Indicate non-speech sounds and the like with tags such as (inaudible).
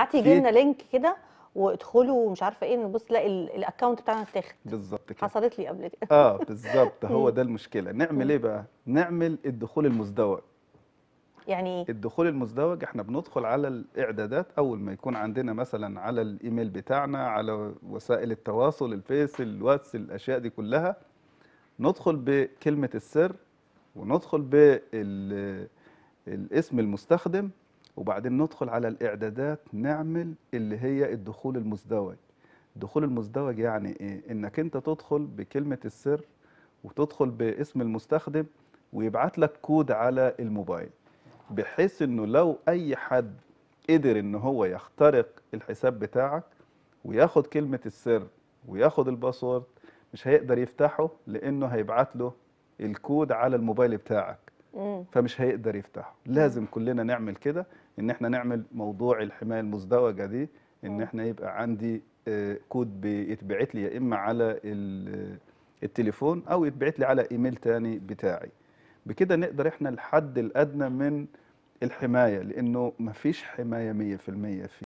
ابعتي يجي لنا لينك كده وادخلوا ومش عارفه ايه نبص تلاقي الاكونت بتاعنا اتاخد بالظبط كده حصلت لي قبل كده اه بالظبط هو (laughs) ده المشكله نعمل ايه بقى نعمل الدخول المزدوج يعني ايه الدخول المزدوج احنا بندخل على الاعدادات اول ما يكون عندنا مثلا على الايميل بتاعنا على وسائل التواصل الفيس الواتس الاشياء دي كلها ندخل بكلمه السر وندخل بالاسم المستخدم وبعدين ندخل على الاعدادات نعمل اللي هي الدخول المزدوج الدخول المزدوج يعني ايه انك انت تدخل بكلمه السر وتدخل باسم المستخدم ويبعت لك كود على الموبايل بحيث انه لو اي حد قدر ان هو يخترق الحساب بتاعك وياخد كلمه السر وياخد الباسورد مش هيقدر يفتحه لانه هيبعت له الكود على الموبايل بتاعك فمش هيقدر يفتحه لازم كلنا نعمل كده ان احنا نعمل موضوع الحمايه المزدوجه دي ان احنا يبقى عندي آه، كود بيتبعت لي يا اما على التليفون او يتبعت لي على ايميل تاني بتاعي بكده نقدر احنا الحد الادنى من الحمايه لانه مفيش حمايه 100% في